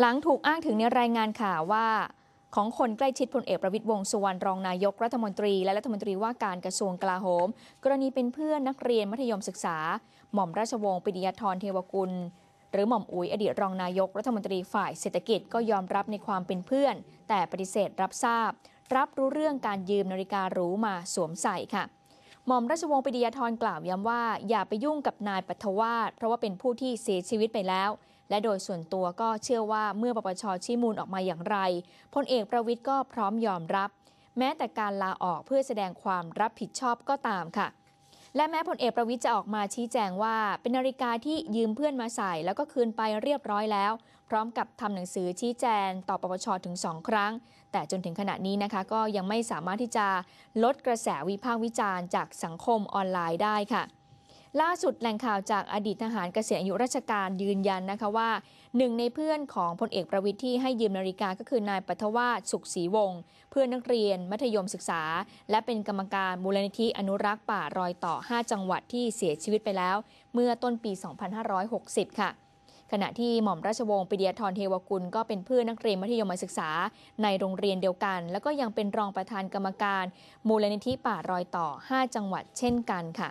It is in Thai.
หลังถูกอ้างถึงในรายงานข่าวว่า ของคนใกล้ชิดพลเอก ประวิตยวงสุวรรณรองนายกรัฐมนตรีและรัฐมนตรีว่าการกระทรวงกลาโหม กรณีเป็นเพื่อนนักเรียนมัธยมศึกษา หม่อมราชวงศ์ปิยธรเทวกุลหรือหม่อมอุ๋ยอดีตรองนายกรัฐมนตรีฝ่ายเศรษฐกิจก็ยอมรับในความเป็นเพื่อน แต่ปฏิเสธรับทราบ รับรู้เรื่องการยืมนาฬิการูมาสวมใส่ค่ะ หม่อมราชวงศ์ปิยธรกล่าวย้ำว่าอย่าไปยุ่งกับนายปัทวาสเพราะว่าเป็นผู้ที่เสียชีวิตไปแล้วและโดยส่วนตัวก็เชื่อว่าเมื่อปปชชี้มูลออกมาอย่างไรพลเอกประวิทย์ก็พร้อมยอมรับ แม้แต่การลาออกเพื่อแสดงความรับผิดชอบก็ตามค่ะ และแม้พลเอกประวิทย์จะออกมาชี้แจงว่า เป็นนาฬิกาที่ยืมเพื่อนมาใส่แล้วก็คืนไปเรียบร้อยแล้ว พร้อมกับทำหนังสือชี้แจง ต่อปปชถึงสองครั้ง แต่จนถึงขณะนี้นะคะ ก็ยังไม่สามารถที่จะลดกระแสวิพากษ์วิจารณ์จากสังคมออนไลน์ได้ค่ะล่าสุดแหล่งข่าวจากอดีตทหารเกษียณอายุราชการยืนยันนะคะว่าหนึ่งในเพื่อนของพลเอกประวิทย์ที่ให้ยืมนาฬิกาก็คือนายปัทวาสุขศรีวงศ์เพื่อนนักเรียนมัธยมศึกษา และเป็นกรรมการมูลนิธิอนุรักษ์ป่ารอยต่อ 5 จังหวัดที่เสียชีวิตไปแล้ว เมื่อต้นปี 2560 ค่ะ ขณะที่หม่อมราชวงศ์ปิยธรเทวกุล ก็เป็นเพื่อนนักเรียนมัธยมศึกษาในโรงเรียนเดียวกัน แล้วก็ยังเป็นรองประธานกรรมการ มูลนิธิป่ารอยต่อ5จังหวัด เช่นกันค่ะ